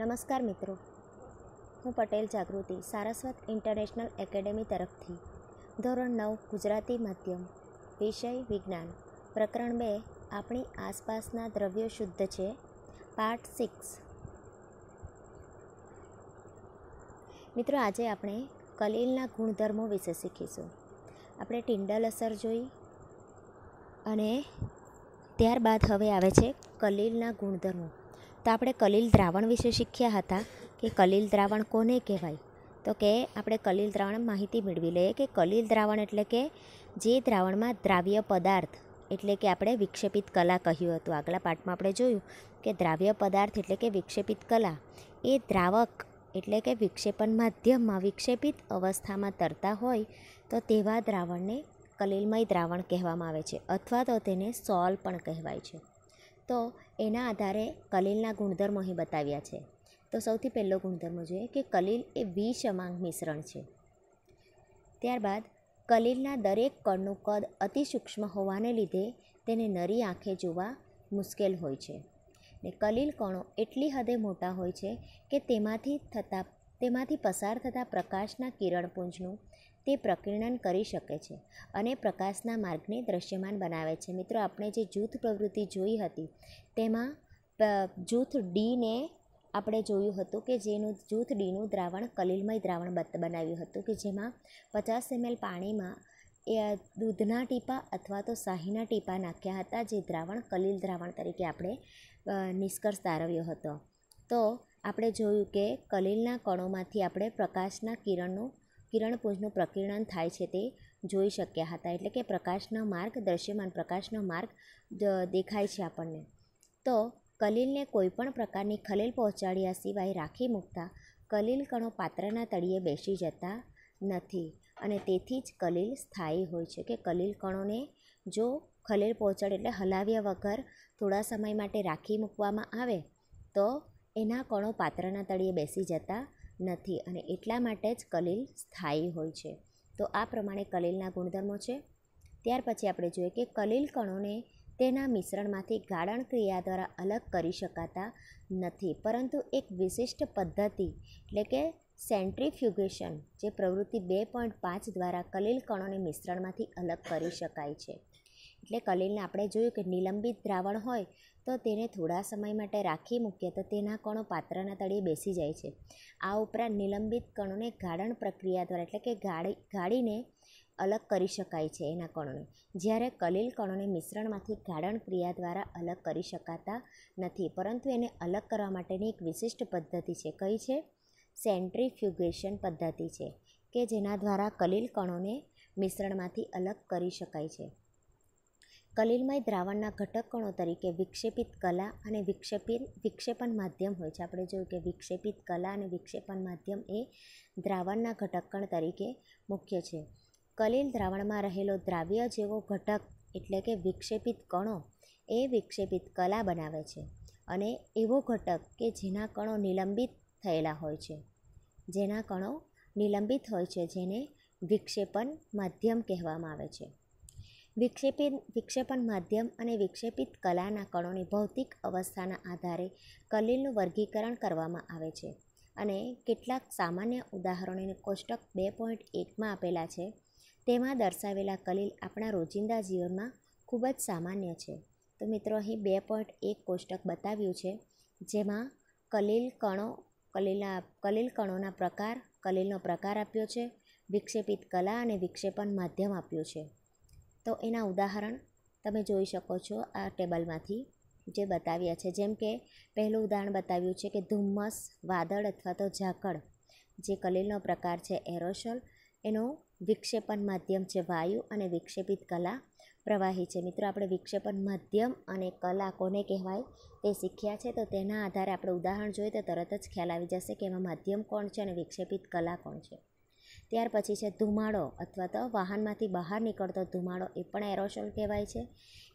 નમસ્કાર મિત્રો હું પટેલ જાગૃતિ સારસ્વત ઇન્ટરનેશનલ એકેડેમી તરફથી ધોરણ નવ ગુજરાતી માધ્યમ વિષય વિજ્ઞાન પ્રકરણ બે આપણી આસપાસના દ્રવ્યો શુદ્ધ છે પાર્ટ સિક્સ મિત્રો આજે આપણે કલીલના ગુણધર્મો વિશે શીખીશું આપણે ટિંડલ અસર જોઈ અને ત્યારબાદ હવે આવે છે કલીલના ગુણધર્મો તો આપણે કલિલ દ્રાવણ વિશે શીખ્યા હતા કે કલિલ દ્રાવણ કોને કહેવાય તો કે આપણે કલિલ દ્રાવણ માહિતી મેળવી લઈએ કે કલિલ દ્રાવણ એટલે કે જે દ્રાવણમાં દ્રાવ્ય પદાર્થ એટલે કે આપણે વિક્ષેપિત કલા કહ્યું હતું આગલા પાઠમાં આપણે જોયું કે દ્રાવ્ય પદાર્થ એટલે કે વિક્ષેપિત કલા એ દ્રાવક એટલે કે વિક્ષેપણ માધ્યમમાં વિક્ષેપિત અવસ્થામાં તરતા હોય તો તેવા દ્રાવણને કલિલમય દ્રાવણ કહેવામાં આવે છે અથવા તો તેને સોલ પણ કહેવાય છે તો એના આધારે કલીલના ગુણધર્મો અહીં બતાવ્યા છે તો સૌથી પહેલો ગુણધર્મ જોઈએ કે કલીલ એ વિષમાંગ મિશ્રણ છે ત્યારબાદ કલીલના દરેક કણનું કદ અતિ સૂક્ષ્મ હોવાને લીધે તેને નરી આંખે જોવા મુશ્કેલ હોય છે ને કલીલ કણો એટલી હદે મોટા હોય છે કે તેમાંથી થતા તેમાંથી પસાર થતા પ્રકાશના કિરણપુંજનું તે પ્રકીર્ણન કરી શકે છે અને પ્રકાશના માર્ગને દૃશ્યમાન બનાવે છે મિત્રો આપણે જે જૂથ પ્રવૃત્તિ જોઈ હતી તેમાં જૂથ ડીને આપણે જોયું હતું કે જેનું જૂથ ડીનું દ્રાવણ કલીલમય દ્રાવણ બનાવ્યું હતું કે જેમાં પચાસ એમએલ પાણીમાં એ દૂધના ટીપા અથવા તો શાહીના ટીપા નાખ્યા હતા જે દ્રાવણ કલીલ દ્રાવણ તરીકે આપણે નિષ્કર્ષ તારવ્યો હતો તો આપણે જોયું કે કલીલના કણોમાંથી આપણે પ્રકાશના કિરણનું કિરણપુંજનું પ્રકિરણ થાય છે તે જોઈ શક્યા હતા એટલે કે પ્રકાશનો માર્ગ દૃશ્યમાન પ્રકાશનો માર્ગ દેખાય છે આપણને તો કલીલને કોઈપણ પ્રકારની ખલેલ પહોંચાડ્યા સિવાય રાખી મૂકતા કલીલ કણો પાત્રના તળિયે બેસી જતા નથી અને તેથી જ કલીલ સ્થાયી હોય છે કે કલીલ કણોને જો ખલેલ પહોંચાડે એટલે હલાવ્યા વગર થોડા સમય માટે રાખી મૂકવામાં આવે તો એના કણો પાત્રના તળિયે બેસી જતા નથી અને એટલા માટે જ કલીલ સ્થાયી હોય છે તો આ પ્રમાણે કલીલના ગુણધર્મો છે ત્યાર પછી આપણે જોઈએ કે કલીલ કણોને તેના મિશ્રણમાંથી ગાળણ ક્રિયા દ્વારા અલગ કરી શકાતા નથી પરંતુ એક વિશિષ્ટ પદ્ધતિ એટલે કે સેન્ટ્રીફ્યુગેશન જે પ્રવૃત્તિ બે પોઈન્ટ પાંચ દ્વારા કલીલ કણોને મિશ્રણમાંથી અલગ કરી શકાય છે એટલે કલીલને આપણે જોયું કે નિલંબિત દ્રાવણ હોય તો તેને થોડા સમય માટે રાખી મૂકીએ તો તેના કણો પાત્રના તળિયે બેસી જાય છે આ ઉપરાંત નિલંબિત કણોને ગાળણ પ્રક્રિયા દ્વારા એટલે કે ગાળી ગાળીને અલગ કરી શકાય છે એના કણોને જ્યારે કલીલ કણોને મિશ્રણમાંથી ગાળણ ક્રિયા દ્વારા અલગ કરી શકાતા નથી પરંતુ એને અલગ કરવા માટેની એક વિશિષ્ટ પદ્ધતિ છે કઈ છે સેન્ટ્રીફ્યુગેશન પદ્ધતિ છે કે જેના દ્વારા કલીલ કણોને મિશ્રણમાંથી અલગ કરી શકાય છે કલીલમય દ્રાવણના ઘટક કણો તરીકે વિક્ષેપિત કલા અને વિક્ષેપિત વિક્ષેપણ માધ્યમ હોય છે આપણે જોયું કે વિક્ષેપિત કલા અને વિક્ષેપણ માધ્યમ એ દ્રાવણના ઘટક કણ તરીકે મુખ્ય છે કલીલ દ્રાવણમાં રહેલો દ્રાવ્ય જેવો ઘટક એટલે કે વિક્ષેપિત કણો એ વિક્ષેપિત કલા બનાવે છે અને એવો ઘટક કે જેના કણો નિલંબિત થયેલા હોય છે જેના કણો નિલંબિત હોય છે જેને વિક્ષેપણ માધ્યમ કહેવામાં આવે છે વિક્ષેપિત વિક્ષેપણ માધ્યમ અને વિક્ષેપિત કલાના કણોની ભૌતિક અવસ્થાના આધારે કલીલનું વર્ગીકરણ કરવામાં આવે છે અને કેટલાક સામાન્ય ઉદાહરણોને કોષ્ટક બે પોઈન્ટ એકમાં આપેલા છે તેમાં દર્શાવેલા કલીલ આપણા રોજિંદા જીવનમાં ખૂબ જ સામાન્ય છે તો મિત્રો અહીં બે પોઈન્ટ એક કોષ્ટક બતાવ્યું છે જેમાં કલીલ કણો કલીલના કલીલ કણોના પ્રકાર કલીલનો પ્રકાર આપ્યો છે વિક્ષેપિત કલા અને વિક્ષેપણ માધ્યમ આપ્યું છે તો એના ઉદાહરણ તમે જોઈ શકો છો આ ટેબલમાંથી જે બતાવ્યા છે જેમ કે પહેલું ઉદાહરણ બતાવ્યું છે કે ધુમ્મસ વાદળ અથવા તો ઝાકળ જે કલીલનો પ્રકાર છે એરોશોલ એનો વિક્ષેપણ માધ્યમ છે વાયુ અને વિક્ષેપિત કલા પ્રવાહી છે મિત્રો આપણે વિક્ષેપણ માધ્યમ અને કલા કોને કહેવાય તે શીખ્યા છે તો તેના આધારે આપણે ઉદાહરણ જોઈએ તો તરત જ ખ્યાલ આવી જશે કે એમાં માધ્યમ કોણ છે અને વિક્ષેપિત કલા કોણ છે ત્યાર પછી છે ધુમાડો અથવા તો વાહનમાંથી બહાર નીકળતો ધુમાડો એ પણ એરોસોલ કહેવાય છે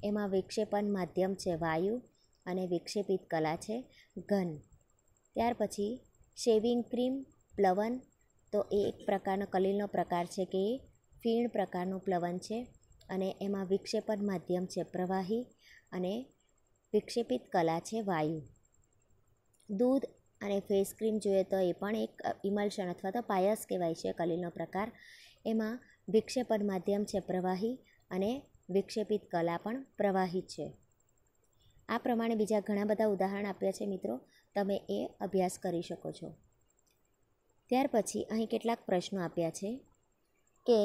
એમાં વિક્ષેપણ માધ્યમ છે વાયુ અને વિક્ષેપિત કલા છે ઘન ત્યાર પછી શેવિંગ ક્રીમ પ્લવન તો એ એક પ્રકારનો કલીલનો પ્રકાર છે કે એ ફીણ પ્રકારનું પ્લવન છે અને એમાં વિક્ષેપણ માધ્યમ છે પ્રવાહી અને વિક્ષેપિત કલા છે વાયુ દૂધ અને ફેસ ક્રીમ જોઈએ તો એ પણ એક ઇમલ્શન અથવા તો પાયસ કહેવાય છે કલીનો પ્રકાર એમાં વિક્ષેપણ માધ્યમ છે પ્રવાહી અને વિક્ષેપિત કલા પણ પ્રવાહી છે આ પ્રમાણે બીજા ઘણા બધા ઉદાહરણ આપ્યા છે મિત્રો તમે એ અભ્યાસ કરી શકો છો ત્યાર પછી અહીં કેટલાક પ્રશ્નો આપ્યા છે કે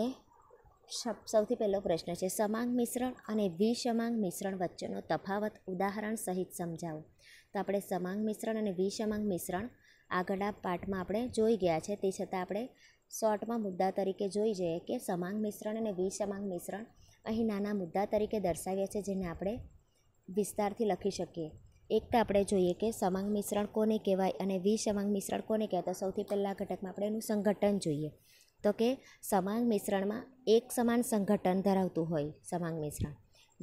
સૌથી પહેલો પ્રશ્ન છે સમાંગ મિશ્રણ અને વિષમાંગ મિશ્રણ વચ્ચેનો તફાવત ઉદાહરણ સહિત સમજાવો તો આપણે સમાંગ મિશ્રણ અને વિષમાંગ મિશ્રણ આગળ આ પાઠમાં આપણે જોઈ ગયા છે તે છતાં આપણે શોર્ટમાં મુદ્દા તરીકે જોઈ જઈએ કે સમાંગ મિશ્રણ અને વિષમાંગ મિશ્રણ અહીં નાના મુદ્દા તરીકે દર્શાવ્યા છે જેને આપણે વિસ્તારથી લખી શકીએ એક તો આપણે જોઈએ કે સમાંગ મિશ્રણ કોને કહેવાય અને વિષમાંગ મિશ્રણ કોને કહેવાય તો સૌથી પહેલાં ઘટકમાં આપણે એનું સંગઠન જોઈએ તો કે સમાંગ મિશ્રણમાં એક સમાન સંગઠન ધરાવતું હોય સમાંગ મિશ્રણ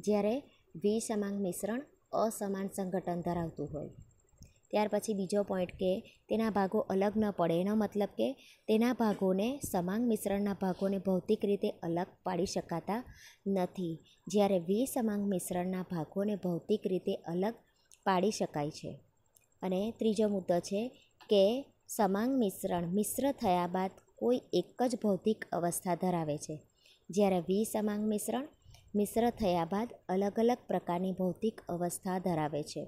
જ્યારે વિષમાંગ મિશ્રણ અસમાન સંગઠન ધરાવતું હોય ત્યાર પછી બીજો પોઈન્ટ કે તેના ભાગો અલગ ન પડે એનો મતલબ કે તેના ભાગોને સમાંગ મિશ્રણના ભાગોને ભૌતિક રીતે અલગ પાડી શકાતા નથી જ્યારે વિસમાંગ મિશ્રણના ભાગોને ભૌતિક રીતે અલગ પાડી શકાય છે અને ત્રીજો મુદ્દો છે કે સમાંગ મિશ્રણ મિશ્ર થયા બાદ કોઈ એક જ ભૌતિક અવસ્થા ધરાવે છે જ્યારે વિસમાંગ મિશ્રણ મિશ્ર થયા બાદ અલગ અલગ પ્રકારની ભૌતિક અવસ્થા ધરાવે છે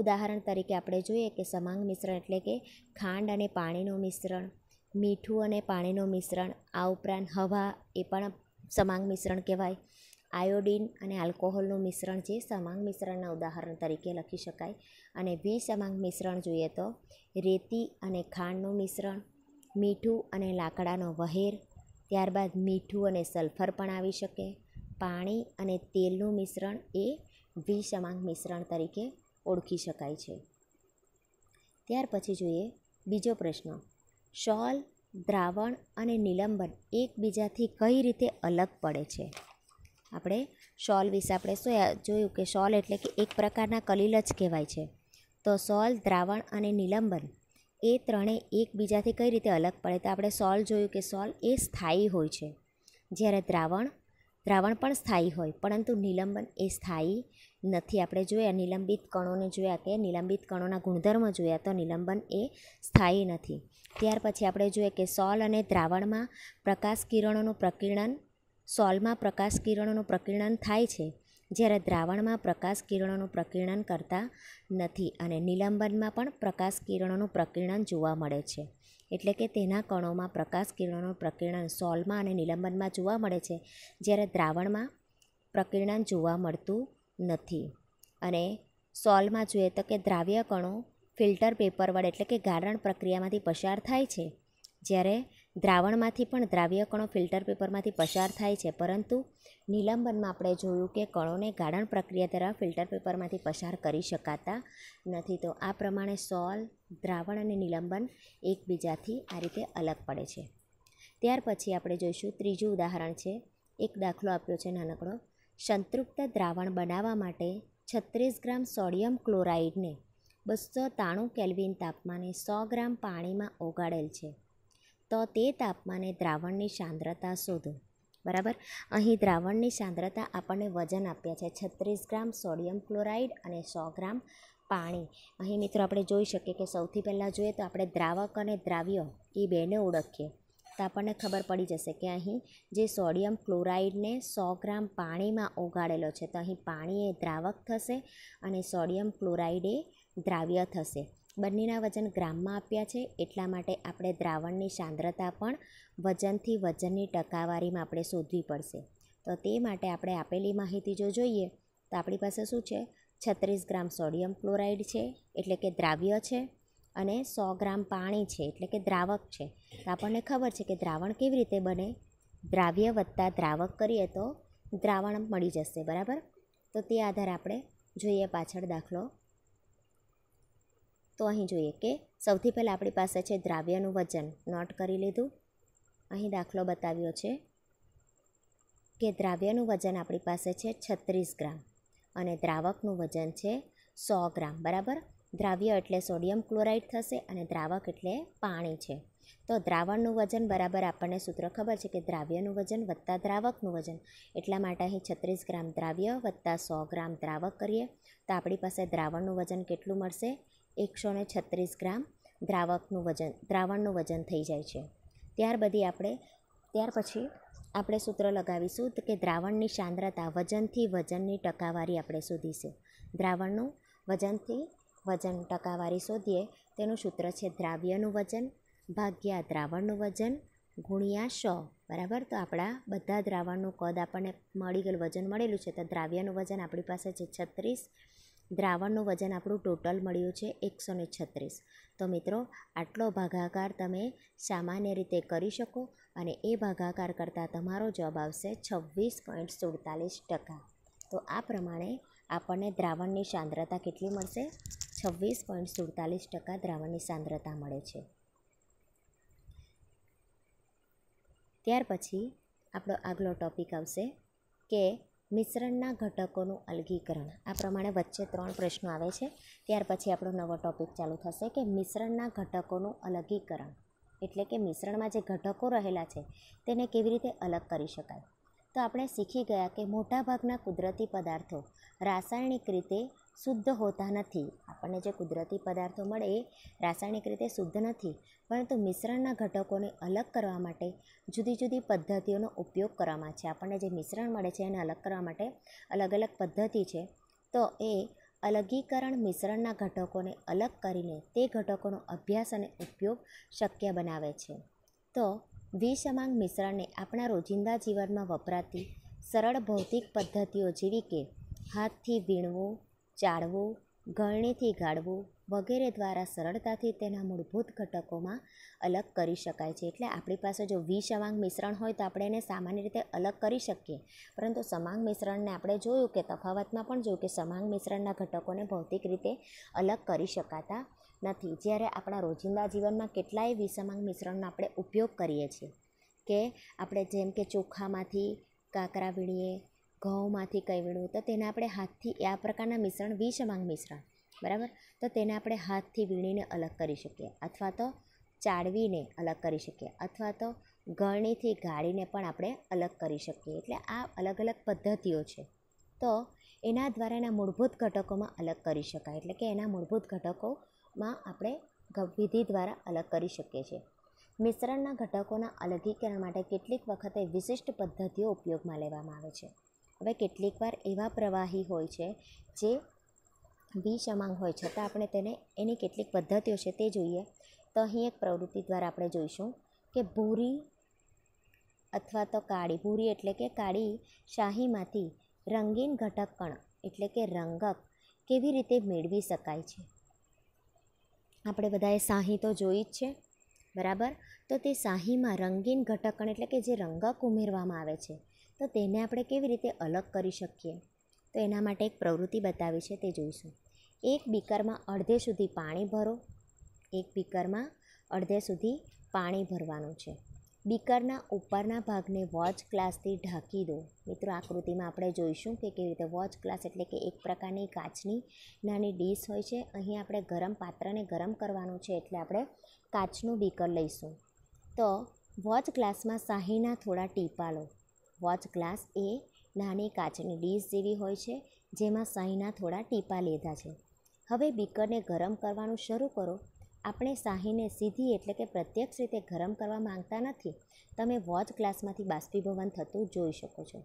ઉદાહરણ તરીકે આપણે જોઈએ કે સમાંગ મિશ્રણ એટલે કે ખાંડ અને પાણીનું મિશ્રણ મીઠું અને પાણીનું મિશ્રણ આ ઉપરાંત હવા એ પણ સમાંગ મિશ્રણ કહેવાય આયોડીન અને આલ્કોહોલનું મિશ્રણ જે સમાંગ મિશ્રણના ઉદાહરણ તરીકે લખી શકાય અને વી વિસમાંગ મિશ્રણ જોઈએ તો રેતી અને ખાંડનું મિશ્રણ મીઠું અને લાકડાનો વહેર ત્યારબાદ મીઠું અને સલ્ફર પણ આવી શકે પાણી અને તેલનું મિશ્રણ એ દ્વિસમાંગ મિશ્રણ તરીકે ઓળખી શકાય છે ત્યાર પછી જોઈએ બીજો પ્રશ્ન શોલ દ્રાવણ અને નિલંબન એકબીજાથી કઈ રીતે અલગ પડે છે આપણે શોલ વિશે આપણે શું જોયું કે શોલ એટલે કે એક પ્રકારના કલીલ જ કહેવાય છે તો સોલ દ્રાવણ અને નિલંબન એ ત્રણેય એકબીજાથી કઈ રીતે અલગ પડે તો આપણે સોલ જોયું કે સોલ એ સ્થાયી હોય છે જ્યારે દ્રાવણ દ્રાવણ પણ સ્થાયી હોય પરંતુ નિલંબન એ સ્થાયી નથી આપણે જોયા નિલંબિત કણોને જોયા કે નિલંબિત કણોના ગુણધર્મ જોયા તો નિલંબન એ સ્થાયી નથી ત્યાર પછી આપણે જોઈએ કે સોલ અને દ્રાવણમાં પ્રકાશ કિરણોનું પ્રકીર્ણન સોલમાં પ્રકાશ કિરણોનું પ્રકીર્ણન થાય છે જ્યારે દ્રાવણમાં પ્રકાશ કિરણોનું પ્રકીર્ણન કરતા નથી અને નિલંબનમાં પણ પ્રકાશ કિરણોનું પ્રકીર્ણન જોવા મળે છે એટલે કે તેના કણોમાં પ્રકાશ કિરણોનું પ્રકીર્ણન સોલમાં અને નિલંબનમાં જોવા મળે છે જ્યારે દ્રાવણમાં પ્રકીર્ણન જોવા મળતું નથી અને સોલમાં જોઈએ તો કે દ્રાવ્ય કણો ફિલ્ટર પેપર વડે એટલે કે ગારણ પ્રક્રિયામાંથી પસાર થાય છે જ્યારે દ્રાવણમાંથી પણ દ્રાવ્ય કણો ફિલ્ટર પેપરમાંથી પસાર થાય છે પરંતુ નિલંબનમાં આપણે જોયું કે કણોને ગાળણ પ્રક્રિયા દ્વારા ફિલ્ટર પેપરમાંથી પસાર કરી શકાતા નથી તો આ પ્રમાણે સોલ દ્રાવણ અને નિલંબન એકબીજાથી આ રીતે અલગ પડે છે ત્યાર પછી આપણે જોઈશું ત્રીજું ઉદાહરણ છે એક દાખલો આપ્યો છે નાનકડો સંતૃપ્ત દ્રાવણ બનાવવા માટે છત્રીસ ગ્રામ સોડિયમ ક્લોરાઇડને બસો ત્રાણું કેલ્વિન તાપમાને સો ગ્રામ પાણીમાં ઓગાળેલ છે તો તે તાપમાને દ્રાવણની સાંદ્રતા શોધો બરાબર અહીં દ્રાવણની સાંદ્રતા આપણને વજન આપ્યા છે છત્રીસ ગ્રામ સોડિયમ ક્લોરાઇડ અને સો ગ્રામ પાણી અહીં મિત્રો આપણે જોઈ શકીએ કે સૌથી પહેલાં જોઈએ તો આપણે દ્રાવક અને દ્રાવ્ય એ બેને ઓળખીએ તો આપણને ખબર પડી જશે કે અહીં જે સોડિયમ ક્લોરાઇડને સો ગ્રામ પાણીમાં ઓગાળેલો છે તો અહીં પાણી એ દ્રાવક થશે અને સોડિયમ ક્લોરાઇડ એ દ્રાવ્ય થશે બંનેના વજન ગ્રામમાં આપ્યા છે એટલા માટે આપણે દ્રાવણની સાંદ્રતા પણ વજનથી વજનની ટકાવારીમાં આપણે શોધવી પડશે તો તે માટે આપણે આપેલી માહિતી જો જોઈએ તો આપણી પાસે શું છે છત્રીસ ગ્રામ સોડિયમ ક્લોરાઇડ છે એટલે કે દ્રાવ્ય છે અને સો ગ્રામ પાણી છે એટલે કે દ્રાવક છે તો આપણને ખબર છે કે દ્રાવણ કેવી રીતે બને દ્રાવ્ય વત્તા દ્રાવક કરીએ તો દ્રાવણ મળી જશે બરાબર તો તે આધારે આપણે જોઈએ પાછળ દાખલો તો અહીં જોઈએ કે સૌથી પહેલાં આપણી પાસે છે દ્રાવ્યનું વજન નોટ કરી લીધું અહીં દાખલો બતાવ્યો છે કે દ્રાવ્યનું વજન આપણી પાસે છે છત્રીસ ગ્રામ અને દ્રાવકનું વજન છે સો ગ્રામ બરાબર દ્રાવ્ય એટલે સોડિયમ ક્લોરાઇડ થશે અને દ્રાવક એટલે પાણી છે તો દ્રાવણનું વજન બરાબર આપણને સૂત્ર ખબર છે કે દ્રાવ્યનું વજન વત્તા દ્રાવકનું વજન એટલા માટે અહીં છત્રીસ ગ્રામ દ્રાવ્ય વત્તા સો ગ્રામ દ્રાવક કરીએ તો આપણી પાસે દ્રાવણનું વજન કેટલું મળશે એકસો ને છત્રીસ ગ્રામ દ્રાવકનું વજન દ્રાવણનું વજન થઈ જાય છે ત્યાર બધી આપણે ત્યાર પછી આપણે સૂત્ર લગાવીશું કે દ્રાવણની સાંદ્રતા વજનથી વજનની ટકાવારી આપણે શોધીશું દ્રાવણનું વજનથી વજન ટકાવારી શોધીએ તેનું સૂત્ર છે દ્રાવ્યનું વજન ભાગ્યા દ્રાવણનું વજન ગુણ્યા સો બરાબર તો આપણા બધા દ્રાવણનું કદ આપણને મળી ગયેલું વજન મળેલું છે તો દ્રાવ્યનું વજન આપણી પાસે છે છત્રીસ દ્રાવણનું વજન આપણું ટોટલ મળ્યું છે એકસો ને છત્રીસ તો મિત્રો આટલો ભાગાકાર તમે સામાન્ય રીતે કરી શકો અને એ ભાગાકાર કરતાં તમારો જવાબ આવશે છવ્વીસ પોઈન્ટ સુડતાલીસ ટકા તો આ પ્રમાણે આપણને દ્રાવણની સાંદ્રતા કેટલી મળશે છવ્વીસ પોઈન્ટ સુડતાલીસ ટકા દ્રાવણની સાંદ્રતા મળે છે ત્યાર પછી આપણો આગલો ટોપિક આવશે કે મિશ્રણના ઘટકોનું અલગીકરણ આ પ્રમાણે વચ્ચે ત્રણ પ્રશ્નો આવે છે ત્યાર પછી આપણો નવો ટોપિક ચાલુ થશે કે મિશ્રણના ઘટકોનું અલગીકરણ એટલે કે મિશ્રણમાં જે ઘટકો રહેલા છે તેને કેવી રીતે અલગ કરી શકાય તો આપણે શીખી ગયા કે મોટાભાગના કુદરતી પદાર્થો રાસાયણિક રીતે શુદ્ધ હોતા નથી આપણને જે કુદરતી પદાર્થો મળે એ રાસાયણિક રીતે શુદ્ધ નથી પરંતુ મિશ્રણના ઘટકોને અલગ કરવા માટે જુદી જુદી પદ્ધતિઓનો ઉપયોગ કરવામાં છે આપણને જે મિશ્રણ મળે છે એને અલગ કરવા માટે અલગ અલગ પદ્ધતિ છે તો એ અલગીકરણ મિશ્રણના ઘટકોને અલગ કરીને તે ઘટકોનો અભ્યાસ અને ઉપયોગ શક્ય બનાવે છે તો વિષમાંગ મિશ્રણને આપણા રોજિંદા જીવનમાં વપરાતી સરળ ભૌતિક પદ્ધતિઓ જેવી કે હાથથી વીણવું ચાળવું ઘરણીથી ગાળવું વગેરે દ્વારા સરળતાથી તેના મૂળભૂત ઘટકોમાં અલગ કરી શકાય છે એટલે આપણી પાસે જો વિષમાંગ મિશ્રણ હોય તો આપણે એને સામાન્ય રીતે અલગ કરી શકીએ પરંતુ સમાંગ મિશ્રણને આપણે જોયું કે તફાવતમાં પણ જોયું કે સમાંગ મિશ્રણના ઘટકોને ભૌતિક રીતે અલગ કરી શકાતા નથી જ્યારે આપણા રોજિંદા જીવનમાં કેટલાય વિષમાંગ મિશ્રણનો આપણે ઉપયોગ કરીએ છીએ કે આપણે જેમ કે ચોખામાંથી કાંકરા વીણીએ ઘઉંમાંથી કયળું તો તેને આપણે હાથથી આ પ્રકારના મિશ્રણ વિષમાંગ મિશ્રણ બરાબર તો તેને આપણે હાથથી વીણીને અલગ કરી શકીએ અથવા તો ચાળવીને અલગ કરી શકીએ અથવા તો ગળણીથી ગાળીને પણ આપણે અલગ કરી શકીએ એટલે આ અલગ અલગ પદ્ધતિઓ છે તો એના દ્વારા એના મૂળભૂત ઘટકોમાં અલગ કરી શકાય એટલે કે એના મૂળભૂત ઘટકોમાં આપણે વિધિ દ્વારા અલગ કરી શકીએ છીએ મિશ્રણના ઘટકોના અલગીકરણ માટે કેટલીક વખતે વિશિષ્ટ પદ્ધતિઓ ઉપયોગમાં લેવામાં આવે છે હવે કેટલીકવાર એવા પ્રવાહી હોય છે જે વિષમા હોય છતાં આપણે તેને એની કેટલીક પદ્ધતિઓ છે તે જોઈએ તો અહીં એક પ્રવૃત્તિ દ્વારા આપણે જોઈશું કે ભૂરી અથવા તો કાળી ભૂરી એટલે કે કાળી શાહીમાંથી રંગીન ઘટક કણ એટલે કે રંગક કેવી રીતે મેળવી શકાય છે આપણે બધાએ શાહી તો જોઈ જ છે બરાબર તો તે શાહીમાં રંગીન ઘટકણ એટલે કે જે રંગક ઉમેરવામાં આવે છે તો તેને આપણે કેવી રીતે અલગ કરી શકીએ તો એના માટે એક પ્રવૃત્તિ બતાવી છે તે જોઈશું એક બીકરમાં અડધે સુધી પાણી ભરો એક બીકરમાં અડધે સુધી પાણી ભરવાનું છે બીકરના ઉપરના ભાગને વોચ ગ્લાસથી ઢાંકી દો મિત્રો આકૃતિમાં આપણે જોઈશું કે કેવી રીતે વોચ ગ્લાસ એટલે કે એક પ્રકારની કાચની નાની ડીશ હોય છે અહીં આપણે ગરમ પાત્રને ગરમ કરવાનું છે એટલે આપણે કાચનું બીકર લઈશું તો વોચ ગ્લાસમાં શાહીના થોડા ટીપા લો વોચ ગ્લાસ એ નાની કાચની ડીશ જેવી હોય છે જેમાં શાહીના થોડા ટીપાં લીધા છે હવે બીકરને ગરમ કરવાનું શરૂ કરો આપણે શાહીને સીધી એટલે કે પ્રત્યક્ષ રીતે ગરમ કરવા માંગતા નથી તમે વોચ ગ્લાસમાંથી બાષ્પીભવન થતું જોઈ શકો છો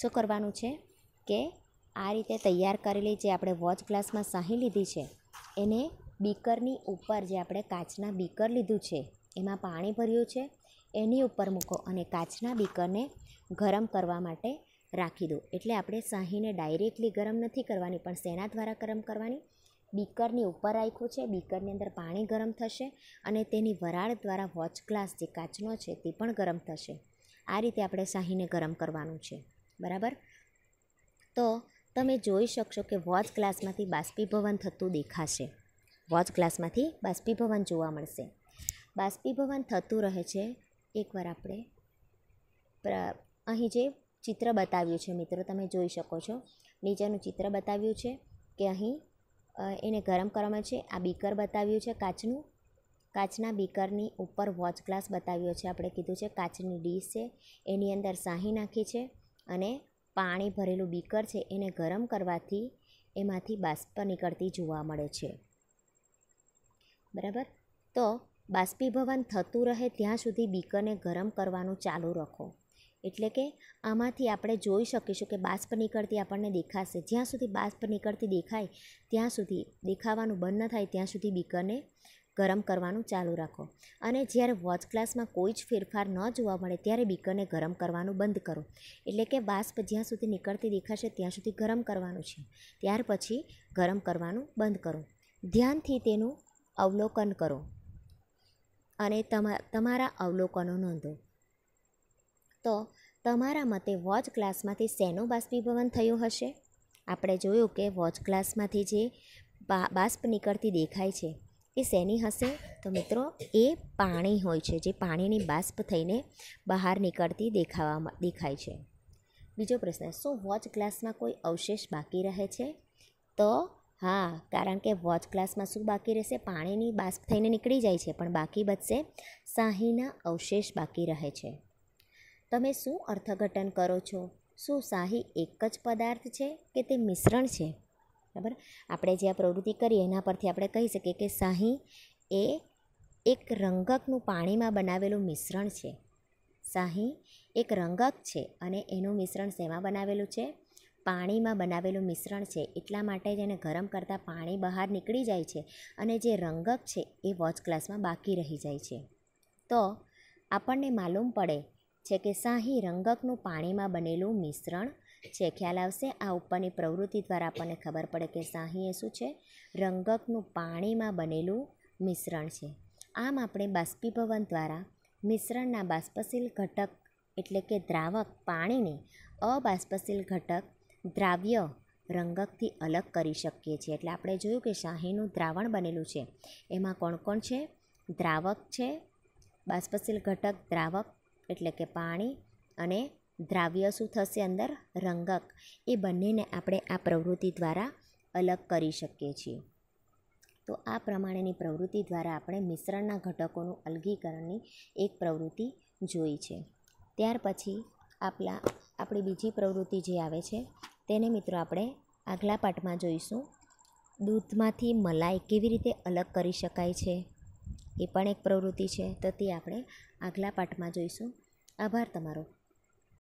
શું કરવાનું છે કે આ રીતે તૈયાર કરેલી જે આપણે વોચ ગ્લાસમાં શાહી લીધી છે એને બીકરની ઉપર જે આપણે કાચના બીકર લીધું છે એમાં પાણી ભર્યું છે એની ઉપર મૂકો અને કાચના બીકરને ગરમ કરવા માટે રાખી દો એટલે આપણે સાહીને ડાયરેક્ટલી ગરમ નથી કરવાની પણ શેના દ્વારા ગરમ કરવાની બીકરની ઉપર રાખ્યું છે બીકરની અંદર પાણી ગરમ થશે અને તેની વરાળ દ્વારા વોચ ગ્લાસ જે કાચનો છે તે પણ ગરમ થશે આ રીતે આપણે શાહીને ગરમ કરવાનું છે બરાબર તો તમે જોઈ શકશો કે વોચ ગ્લાસમાંથી બાષ્પીભવન થતું દેખાશે વોચ ગ્લાસમાંથી બાષ્પીભવન જોવા મળશે બાષ્પીભવન થતું રહે છે એકવાર આપણે અહીં જે ચિત્ર બતાવ્યું છે મિત્રો તમે જોઈ શકો છો નીચેનું ચિત્ર બતાવ્યું છે કે અહીં એને ગરમ કરવામાં છે આ બીકર બતાવ્યું છે કાચનું કાચના બીકરની ઉપર વોચ ગ્લાસ બતાવ્યો છે આપણે કીધું છે કાચની ડીશ છે એની અંદર શાહી નાખી છે અને પાણી ભરેલું બીકર છે એને ગરમ કરવાથી એમાંથી બાષ્પ નીકળતી જોવા મળે છે બરાબર તો બાષ્પીભવન થતું રહે ત્યાં સુધી બીકરને ગરમ કરવાનું ચાલુ રાખો એટલે કે આમાંથી આપણે જોઈ શકીશું કે બાષ્પ નીકળતી આપણને દેખાશે જ્યાં સુધી બાષ્પ નીકળતી દેખાય ત્યાં સુધી દેખાવાનું બંધ ન થાય ત્યાં સુધી બીકરને ગરમ કરવાનું ચાલુ રાખો અને જ્યારે વોચ ગ્લાસમાં કોઈ જ ફેરફાર ન જોવા મળે ત્યારે બીકરને ગરમ કરવાનું બંધ કરો એટલે કે બાષ્પ જ્યાં સુધી નીકળતી દેખાશે ત્યાં સુધી ગરમ કરવાનું છે ત્યાર પછી ગરમ કરવાનું બંધ કરો ધ્યાનથી તેનું અવલોકન કરો અને તમારા અવલોકનો નોંધો તો તમારા મતે વોચ ક્લાસમાંથી શેનું બાષ્પીભવન થયું હશે આપણે જોયું કે વોચ ગ્લાસમાંથી જે બાષ્પ નીકળતી દેખાય છે એ શેની હશે તો મિત્રો એ પાણી હોય છે જે પાણીની બાષ્પ થઈને બહાર નીકળતી દેખાવામાં દેખાય છે બીજો પ્રશ્ન શું વોચ ગ્લાસમાં કોઈ અવશેષ બાકી રહે છે તો હા કારણ કે વોચ ગ્લાસમાં શું બાકી રહેશે પાણીની બાષ્પ થઈને નીકળી જાય છે પણ બાકી બચશે શાહીના અવશેષ બાકી રહે છે તમે શું અર્થઘટન કરો છો શું શાહી એક જ પદાર્થ છે કે તે મિશ્રણ છે બરાબર આપણે જે આ પ્રવૃત્તિ કરીએ એના પરથી આપણે કહી શકીએ કે શાહી એ એક રંગકનું પાણીમાં બનાવેલું મિશ્રણ છે શાહી એક રંગક છે અને એનું મિશ્રણ શેમાં બનાવેલું છે પાણીમાં બનાવેલું મિશ્રણ છે એટલા માટે જ એને ગરમ કરતાં પાણી બહાર નીકળી જાય છે અને જે રંગક છે એ વોચ ક્લાસમાં બાકી રહી જાય છે તો આપણને માલુમ પડે છે કે શાહી રંગકનું પાણીમાં બનેલું મિશ્રણ છે ખ્યાલ આવશે આ ઉપરની પ્રવૃત્તિ દ્વારા આપણને ખબર પડે કે શાહી એ શું છે રંગકનું પાણીમાં બનેલું મિશ્રણ છે આમ આપણે બાષ્પીભવન દ્વારા મિશ્રણના બાષ્પશીલ ઘટક એટલે કે દ્રાવક પાણીને અબાષ્પશીલ ઘટક દ્રાવ્ય રંગકથી અલગ કરી શકીએ છીએ એટલે આપણે જોયું કે શાહીનું દ્રાવણ બનેલું છે એમાં કોણ કોણ છે દ્રાવક છે બાષ્પશીલ ઘટક દ્રાવક એટલે કે પાણી અને દ્રાવ્ય શું થશે અંદર રંગક એ બંનેને આપણે આ પ્રવૃત્તિ દ્વારા અલગ કરી શકીએ છીએ તો આ પ્રમાણેની પ્રવૃત્તિ દ્વારા આપણે મિશ્રણના ઘટકોનું અલગીકરણની એક પ્રવૃત્તિ જોઈ છે ત્યાર પછી આપલા આપણી બીજી પ્રવૃત્તિ જે આવે છે તેને મિત્રો આપણે આગલા પાઠમાં જોઈશું દૂધમાંથી મલાઈ કેવી રીતે અલગ કરી શકાય છે એ પણ એક પ્રવૃત્તિ છે તો તે આપણે આગલા પાઠમાં જોઈશું આભાર તમારો